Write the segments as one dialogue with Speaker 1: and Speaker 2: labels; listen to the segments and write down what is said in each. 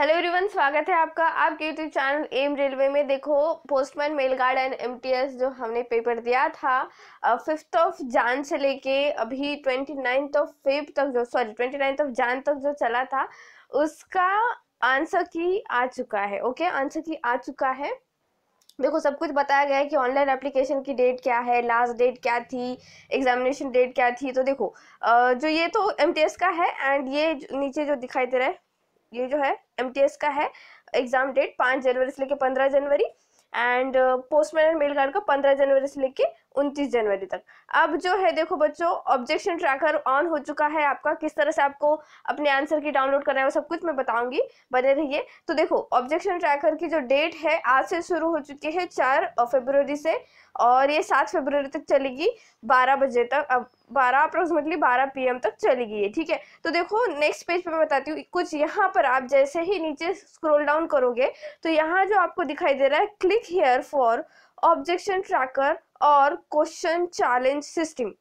Speaker 1: Hello everyone स्वागत है आपका आपके यूट्यूब चैनल एम रेलवे में देखो postman mail guard and M जो हमने पेपर दिया था फिफ्थ ऑफ जान से लेके अभी ट्वेंटी नाइन्थ ऑफ फेब तक जो सॉरी ट्वेंटी नाइन्थ ऑफ जान तक जो चला था उसका आंसर की आ चुका है ओके आंसर की आ चुका है देखो सब कुछ बताया गया है कि ऑनलाइन एप्लीकेशन की डेट क्या है लास्ट डेट क्या थी एग्जामिनेशन डेट क्या थी तो देखो जो ये तो एम का है एंड ये नीचे जो दिखाई दे रहा है ये जो है एम का है एग्जाम डेट पाँच जनवरी से लेकर पंद्रह जनवरी and postman and mail guard का पंद्रह जनवरी से लेके उनतीस जनवरी तक अब जो है देखो बच्चों ऑब्जेक्शन ट्रैकर ऑन हो चुका है आपका किस तरह से आपको अपने आंसर की डाउनलोड करना है वो सब कुछ मैं बताऊंगी बने रहिए तो देखो ऑब्जेक्शन ट्रैकर की जो डेट है आज से शुरू हो चुकी है चार फेब्रवरी से और ये सात फेब्रवरी तक चलेगी बारह बजे तक अब बारह अप्रोक्सीमेटली बारह पी तक चलेगी ये ठीक है तो देखो नेक्स्ट पेज पे मैं बताती हूँ कुछ यहाँ पर आप जैसे ही नीचे स्क्रोल डाउन करोगे तो यहाँ जो आपको दिखाई दे रहा है click here for objection tracker और क्वेश्चन चैलेंज सिस्टम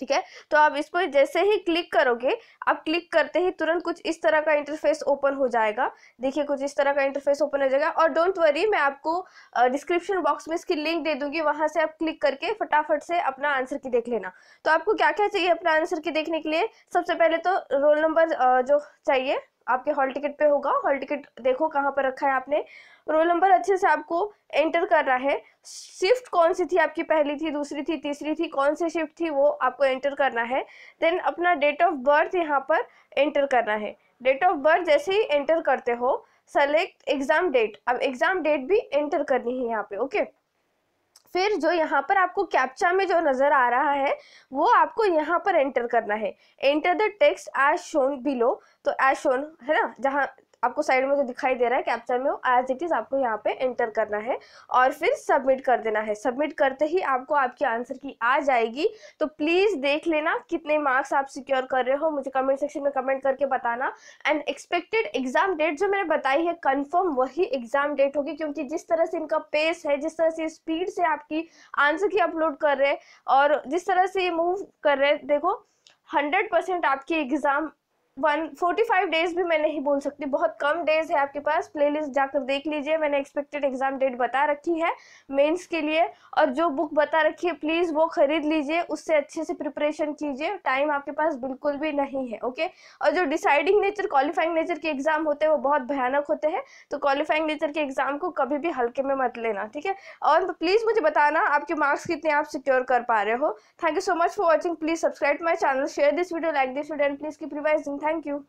Speaker 1: ठीक है तो आप इसको जैसे ही क्लिक करोगे आप क्लिक करते ही तुरंत कुछ इस तरह का इंटरफेस ओपन हो जाएगा देखिए कुछ इस तरह का इंटरफेस ओपन हो जाएगा और डोंट वरी मैं आपको डिस्क्रिप्शन बॉक्स में इसकी लिंक दे दूंगी वहां से आप क्लिक करके फटाफट से अपना आंसर की देख लेना तो आपको क्या क्या चाहिए अपना आंसर की देखने के लिए सबसे पहले तो रोल नंबर जो चाहिए आपके हॉल टिकट पे होगा हॉल टिकट देखो कहाँ पर रखा है आपने रोल नंबर अच्छे से आपको एंटर करना है शिफ्ट कौन सी थी आपकी पहली थी दूसरी थी तीसरी थी कौन सी शिफ्ट थी वो आपको एंटर करना है देन अपना डेट ऑफ बर्थ यहाँ पर एंटर करना है डेट ऑफ बर्थ जैसे ही एंटर करते हो सेलेक्ट एग्जाम डेट अब एग्जाम डेट भी एंटर करनी है यहाँ पे ओके okay? फिर जो यहाँ पर आपको कैप्चा में जो नज़र आ रहा है वो आपको यहाँ पर एंटर करना है enter the text as shown below तो एज शोन है ना जहाँ आपको साइड में जो दिखाई दे रहा है कैप्चर में वो एज इट इज़ आपको यहाँ पे एंटर करना है और फिर सबमिट कर देना है सबमिट करते ही आपको आपकी आंसर की आ जाएगी तो प्लीज़ देख लेना कितने मार्क्स आप सिक्योर कर रहे हो मुझे कमेंट सेक्शन में कमेंट करके बताना एंड एक्सपेक्टेड एग्जाम डेट जो मैंने बताई है कन्फर्म वही एग्जाम डेट होगी क्योंकि जिस तरह से इनका पेस है जिस तरह से स्पीड से आपकी आंसर की अपलोड कर रहे हैं और जिस तरह से ये मूव कर रहे हैं देखो हंड्रेड परसेंट आपकी exam one forty five days भी मैं नहीं बोल सकती बहुत कम डेज है आपके पास प्लेलिस्ट जाकर देख लीजिए मैंने एक्सपेक्टेड एग्जाम डेट बता रखी है मेंस के लिए और जो बुक बता रखी है प्लीज़ वो खरीद लीजिए उससे अच्छे से प्रिपरेशन कीजिए टाइम आपके पास बिल्कुल भी नहीं है ओके और जो डिसाइडिंग नेचर क्वालिफाइंग नेचर के एग्ज़ाम होते हैं वो बहुत भयानक होते हैं तो क्वालिफाइंग नेचर के एग्ज़ाम को कभी भी हल्के में मत लेना ठीक है और प्लीज़ मुझे बताना आपके मार्क्स कितने आप सिक्योर कर पा रहे हो thank you so much for watching please subscribe my channel share this video like this video and please keep revising Thank you.